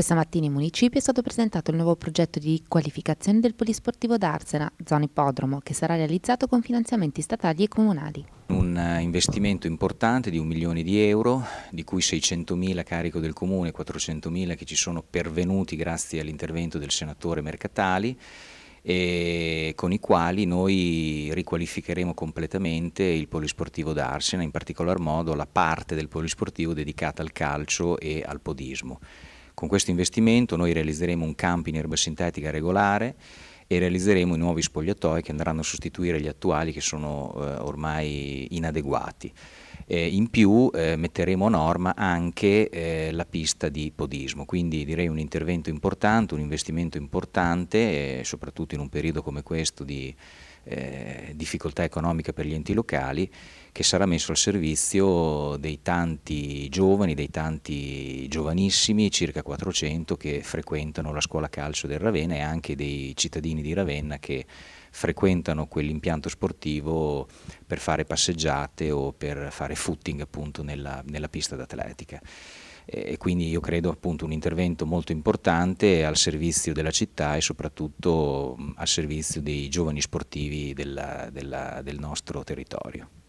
Questa mattina in municipio è stato presentato il nuovo progetto di qualificazione del polisportivo d'Arsena, zona ipodromo, che sarà realizzato con finanziamenti statali e comunali. Un eh, investimento importante di un milione di euro, di cui 600.000 a carico del comune, 400.000 che ci sono pervenuti grazie all'intervento del senatore Mercatali, e con i quali noi riqualificheremo completamente il polisportivo d'Arsena, in particolar modo la parte del polisportivo dedicata al calcio e al podismo. Con questo investimento noi realizzeremo un campo in erba sintetica regolare e realizzeremo i nuovi spogliatoi che andranno a sostituire gli attuali che sono eh, ormai inadeguati. Eh, in più eh, metteremo a norma anche eh, la pista di podismo, quindi direi un intervento importante, un investimento importante, eh, soprattutto in un periodo come questo di eh, difficoltà economiche per gli enti locali, che sarà messo al servizio dei tanti giovani, dei tanti giovanissimi, circa 400, che frequentano la scuola calcio del Ravenna e anche dei cittadini di Ravenna che frequentano quell'impianto sportivo per fare passeggiate o per fare footing appunto nella, nella pista d'atletica e quindi io credo appunto un intervento molto importante al servizio della città e soprattutto al servizio dei giovani sportivi della, della, del nostro territorio.